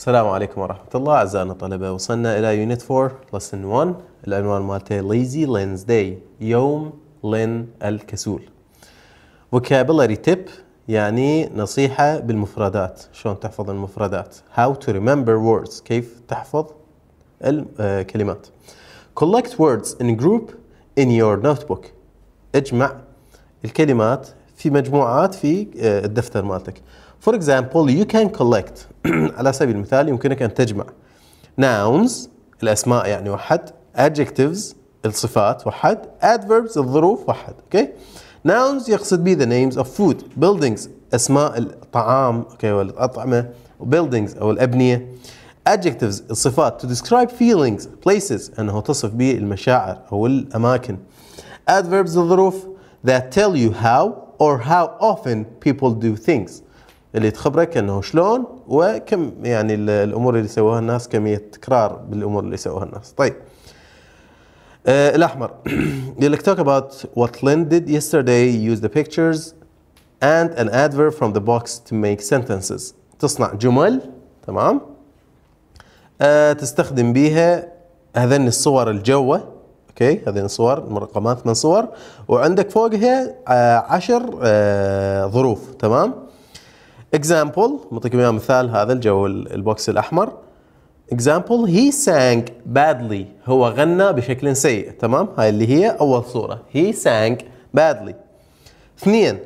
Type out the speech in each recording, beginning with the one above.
السلام عليكم ورحمة الله أعزائنا الطلبة وصلنا إلى يونت 4 لسن 1 العنوان مالته ليزي لينز داي يوم لين الكسول vocabulary tip يعني نصيحة بالمفردات شلون تحفظ المفردات how to remember words كيف تحفظ الكلمات آه، collect words in group in your notebook اجمع الكلمات في مجموعات في آه، الدفتر مالتك فور اكزامبل يو كان كولكت على سبيل المثال يمكنك ان تجمع nouns الاسماء يعني وحد adjectives الصفات وحد adverbs الظروف وحد اوكي okay? nouns يقصد به the names of food buildings اسماء الطعام اوكي okay, والاطعمه buildings او الابنيه adjectives الصفات to describe feelings places انه تصف به المشاعر او الاماكن adverbs الظروف that tell you how or how often people do things اللي تخبرك انه شلون وكم يعني الامور اللي سووها الناس كميه تكرار بالامور اللي سووها الناس طيب آه الاحمر يقول لك talk about what Lynn did yesterday use the pictures and an adverb from the box to make sentences تصنع جمل تمام آه تستخدم بيها هذن الصور الجوه اوكي هذين صور رقمان ثمان صور وعندك فوقها آه، عشر آه، ظروف تمام اكزامبل معطيكم اياه مثال هذا الجو البوكس الاحمر اكزامبل هي sang badly هو غنى بشكل سيء تمام هاي اللي هي اول صوره هي sang badly اثنين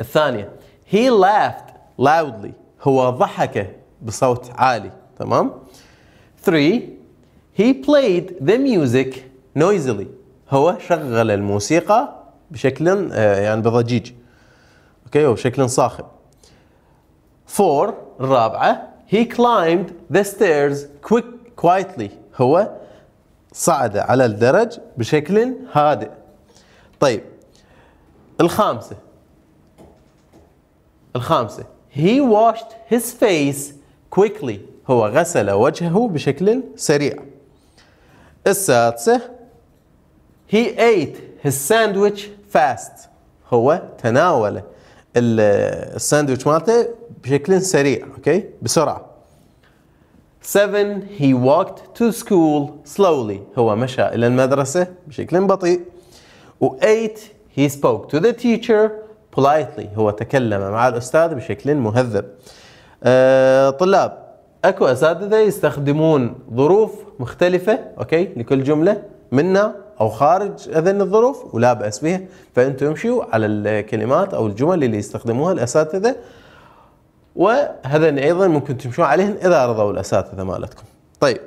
الثانيه هي laughed loudly هو ضحك بصوت عالي تمام 3 He played the music noisily. هو شغل الموسيقى بشكل آه، يعني بضجيج. اوكي وبشكل صاخب. Four الرابعة He climbed the stairs quick quietly. هو صعد على الدرج بشكل هادئ. طيب الخامسة الخامسة He washed his face quickly. هو غسل وجهه بشكل سريع. السادسة he ate his sandwich fast هو تناول الساندويتش مالته بشكل سريع اوكي بسرعة 7 he walked to school slowly هو مشى إلى المدرسة بشكل بطيء و 8 he spoke to the teacher politely هو تكلم مع الأستاذ بشكل مهذب أه طلاب اكو اساتذه يستخدمون ظروف مختلفه اوكي لكل جمله منا او خارج اذن الظروف ولا باس بها فانتم امشوا على الكلمات او الجمل اللي يستخدموها الاساتذه وهذن ايضا ممكن تمشون عليهن اذا رضوا الاساتذه مالتكم طيب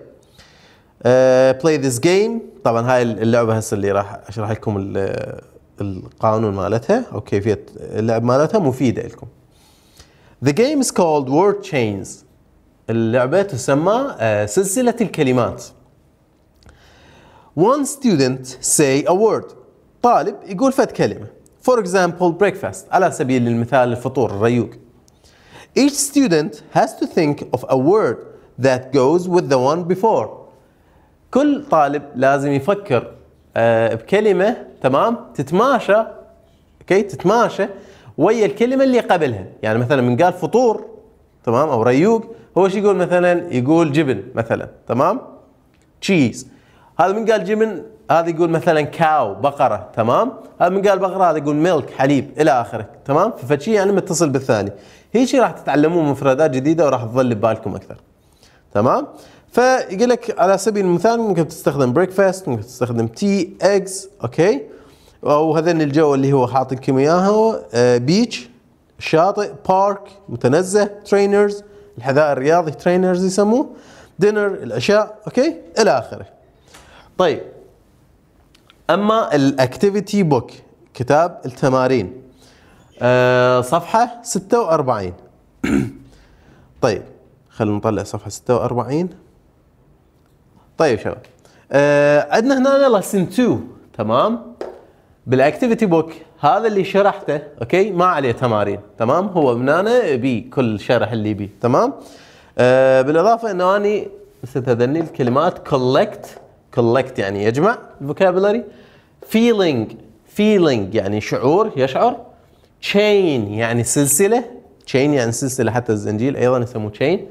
بلاي ذيس جيم طبعا هاي اللعبه هسه اللي راح اشرح لكم القانون مالتها او كيفيه اللعب مالتها مفيده لكم The game is called word chains اللعبة تسمى آه، سلسلة الكلمات One student say a word طالب يقول فد كلمة For example breakfast على سبيل المثال الفطور الريوق Each student has to think of a word that goes with the one before كل طالب لازم يفكر آه، بكلمة تمام تتماشى اوكي تتماشى ويا الكلمة اللي قبلها يعني مثلا من قال فطور تمام او ريوق هو ايش يقول مثلا يقول جبن مثلا تمام تشيز هذا من قال جبن هذا يقول مثلا كاو بقره تمام هذا من قال بقره هذا يقول ميلك حليب الى اخره تمام فشي يعني متصل بالثاني هي شيء راح تتعلمون مفردات جديده وراح تظل ببالكم اكثر تمام فيقول لك على سبيل المثال ممكن تستخدم بريكفاست ممكن تستخدم تي ايجز اوكي وهذين الجو اللي هو حاطنكم كيمياها بيتش آه، شاطئ بارك متنزه ترينرز الحذاء الرياضي ترينرز يسموه دينر العشاء اوكي الى اخره طيب اما الاكتيفيتي بوك كتاب التمارين أه صفحه 46 طيب خلينا نطلع صفحه 46 طيب شباب أه عندنا هنا لسن 2 تمام بالاكتيفيتي بوك هذا اللي شرحته اوكي ما عليه تمارين تمام هو من هنا بي كل شرح اللي بي تمام آه بالاضافه انه اني ستذني الكلمات كولكت كولكت يعني يجمع الفوكابلري فيلينج فيلينج يعني شعور يشعر تشين يعني سلسله تشين يعني سلسله حتى الزنجيل ايضا يسموه تشين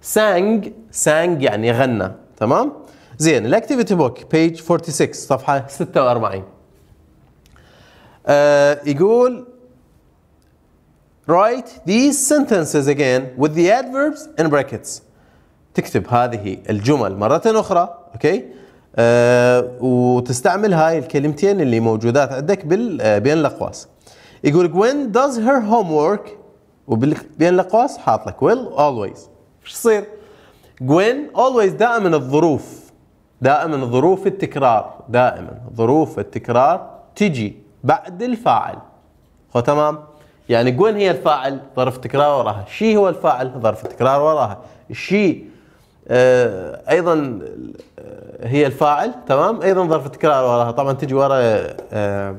سانج سانج يعني غنى تمام زين الاكتيفيتي بوك بيج 46 صفحه 46 آه، يقول write these sentences again with the adverbs in brackets تكتب هذه الجمل مرة أخرى أوكي أه وتستعمل هاي الكلمتين اللي موجودات عندك بال آه، بين الأقواس يقول Gwen does her homework وبين الأقواس حاط لك will always شو يصير؟ Gwen always دائما الظروف دائما ظروف التكرار دائما ظروف التكرار تجي بعد الفاعل هو تمام يعني وين هي الفاعل ظرف تكرار وراها شي هو الفاعل ظرف تكرار وراها شي آه ايضا آه، هي الفاعل تمام ايضا ظرف تكرار وراها طبعا تجي ورا آه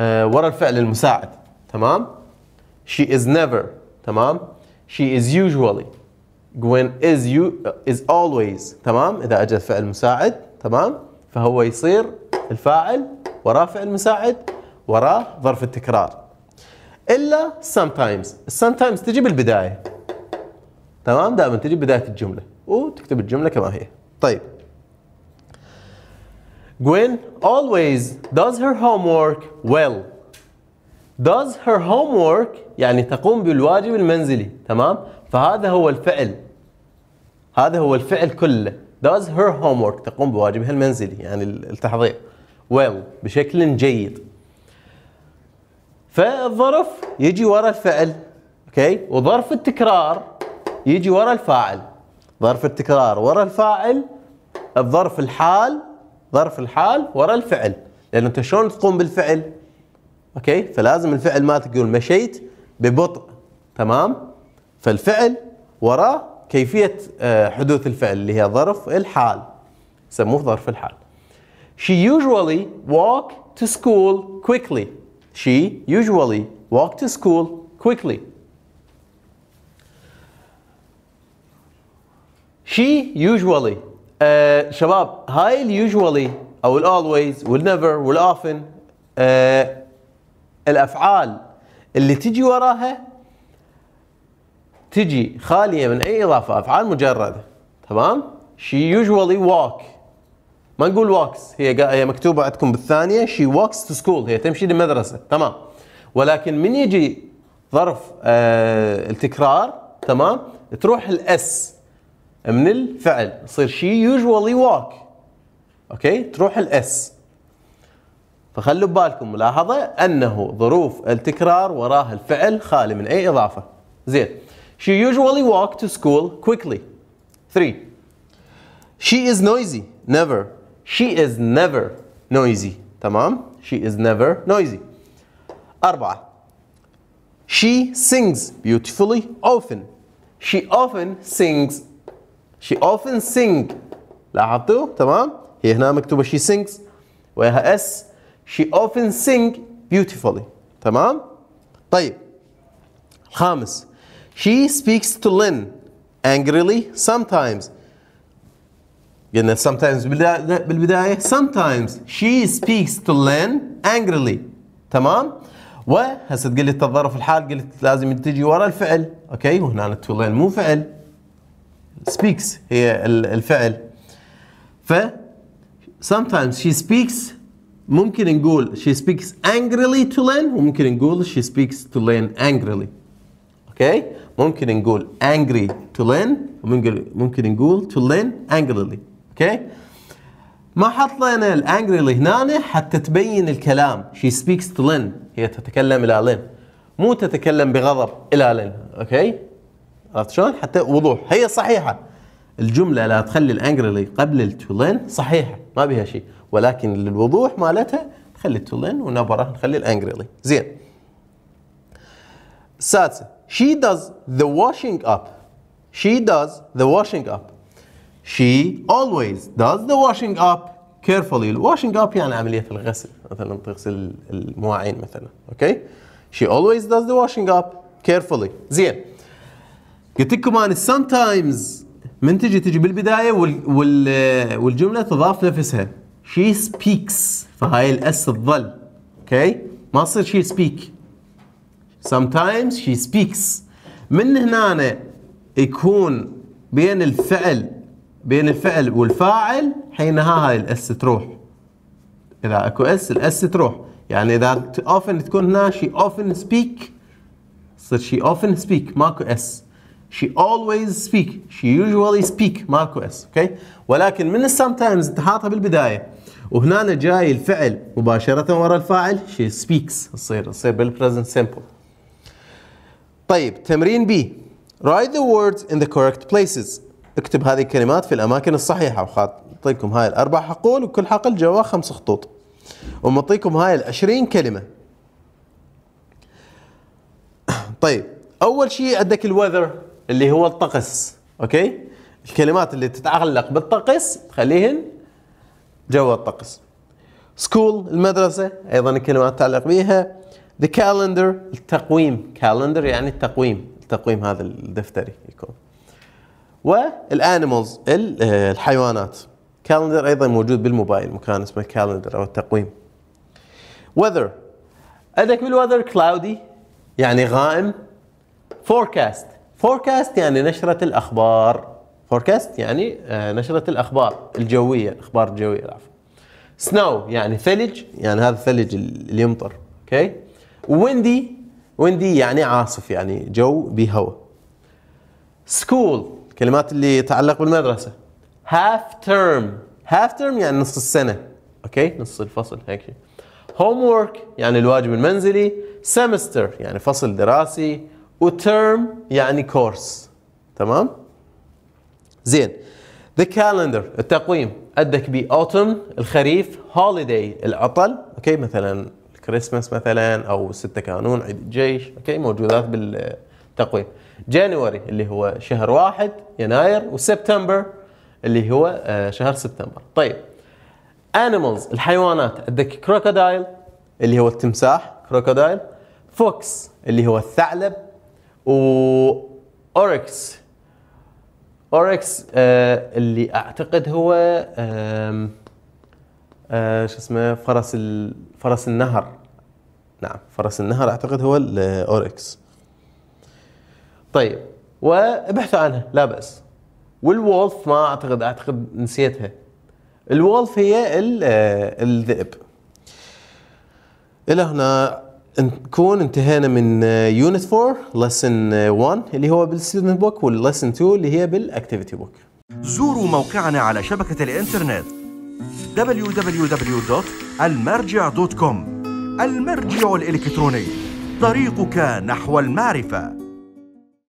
آه ورا الفعل المساعد تمام she is never تمام she is usually Gwen is you is always تمام إذا أجى فعل مساعد تمام فهو يصير الفاعل ورافع فعل مساعد ظرف التكرار الا sometimes sometimes تجي بالبدايه تمام دائما تجي بدايه الجمله وتكتب الجمله كما هي طيب Gwen always does her homework well does her homework يعني تقوم بالواجب المنزلي تمام فهذا هو الفعل هذا هو الفعل كله does her homework تقوم بواجبها المنزلي يعني التحضير well بشكل جيد فالظرف يجي ورا الفعل اوكي وظرف التكرار يجي ورا الفاعل ظرف التكرار ورا الفاعل الظرف الحال ظرف الحال ورا الفعل لان انت شلون تقوم بالفعل اوكي فلازم الفعل ما تقول مشيت ببطء تمام فالفعل وراه كيفيه آه، حدوث الفعل اللي هي ظرف الحال يسموه ظرف الحال She usually walk to school quickly. She usually walk to school quickly. She usually uh, شباب هاي usually أو always will never will often uh, الأفعال اللي تجي وراها تجي خالية من أي إضافة أفعال مجردة تمام she usually walk ما نقول واكس هي هي مكتوبه عندكم بالثانيه شي واكس تو سكول هي تمشي للمدرسه تمام ولكن من يجي ظرف آه التكرار تمام تروح الاس من الفعل يصير شي يوجوالي واك اوكي تروح الاس فخلوا ببالكم ملاحظه انه ظروف التكرار وراها الفعل خالي من اي اضافه زين she usually walk to school quickly 3 she is noisy never she is never noisy Tamam? she is never noisy أربعة she sings beautifully often she often sings she often sing لاحظتوا تمام هي هنا مكتوبة she sings وياها S she often sing beautifully تمام طيب خامس she speaks to Lynn angrily sometimes قلنا sometimes بالبداية sometimes she speaks to Lynn angrily تمام وهسه تقول لي التظرف الحال قلت لازم تجي ورا الفعل اوكي وهنا to Lynn مو فعل speaks هي الفعل ف sometimes she speaks ممكن نقول she speaks angrily to Lynn وممكن نقول she speaks to Lynn angrily اوكي ممكن نقول angry to Lynn وممكن ممكن نقول to Lynn angrily اوكي ما حطينا الانجري اللي هنا حتى تبين الكلام شي سبيكس تو لين هي تتكلم الى لين مو تتكلم بغضب الى لين اوكي عرفت شلون حتى وضوح هي صحيحه الجمله لا تخلي الانجري اللي قبل التو لين صحيحه ما بها شيء ولكن للوضوح مالتها نخلي التو لين ونبره نخلي الانجري اللي زين سادسه she does the washing up she does the washing up She always does the washing up carefully. Washing اب يعني عملية الغسل مثلا تغسل المواعين مثلا اوكي؟ okay? She always does the washing up carefully. زين. قلت لكم انا sometimes من تجي تجي بالبداية وال وال والجملة تضاف نفسها. She speaks فهاي الاس تظل اوكي؟ okay? ما تصير she speak. Sometimes she speaks. من هنا يكون بين الفعل بين الفعل والفاعل حينها هاي الاس تروح اذا اكو اس الاس تروح يعني اذا اوفن تكون هنا شي اوفن سبيك تصير شي اوفن سبيك ماكو اس she always speak she usually speak ماكو اس اوكي ولكن من السمتايمز انت حاطها بالبدايه وهنا جاي الفعل مباشره ورا الفاعل she speaks تصير تصير بالبريزنت سمبل طيب تمرين بي write the words in the correct places اكتب هذه الكلمات في الاماكن الصحيحه وخاطيكم هاي الاربع حقول وكل حقل جواه خمس خطوط ومعطيكم هاي ال20 كلمه طيب اول شيء عندك الوذر اللي هو الطقس اوكي الكلمات اللي تتعلق بالطقس خليهن جوا الطقس سكول المدرسه ايضا الكلمات تتعلق بيها ذا كالندر التقويم كالندر يعني التقويم التقويم هذا الدفتري يكون والانيمالز آه، الحيوانات كالندر ايضا موجود بالموبايل مكان اسمه كالندر او التقويم weather عندك بالweather cloudy يعني غائم forecast forecast يعني نشرة الأخبار forecast يعني آه، نشرة الأخبار الجوية الأخبار الجوية العفو snow يعني ثلج يعني هذا الثلج اللي يمطر اوكي okay. windy windy يعني عاصف يعني جو بهواء school الكلمات اللي تتعلق بالمدرسه half term half term يعني نص السنه اوكي نص الفصل هيك هوم وورك يعني الواجب المنزلي semester يعني فصل دراسي وترم يعني كورس تمام زين the calendar التقويم عندك بي اوتم الخريف هوليداي العطل اوكي مثلا الكريسماس مثلا او 6 كانون عيد الجيش اوكي موجودات بالتقويم جانوري اللي هو شهر واحد يناير وسبتمبر اللي هو آه، شهر سبتمبر طيب انيمالز الحيوانات عندك كروكودايل اللي هو التمساح كروكودايل فوكس اللي هو الثعلب و اوركس اوركس آه اللي اعتقد هو آه آه شو اسمه فرس فرس النهر نعم فرس النهر اعتقد هو الاوركس طيب وابحثوا عنها لا باس والولف ما اعتقد اعتقد نسيتها الولف هي آه، الذئب الى هنا نكون انتهينا من يونت 4 لسن 1 اللي هو بالستودنت بوك واللسن 2 اللي هي بالاكتيفيتي بوك زوروا موقعنا على شبكة الانترنت www.almarja.com المرجع الإلكتروني طريقك نحو المعرفة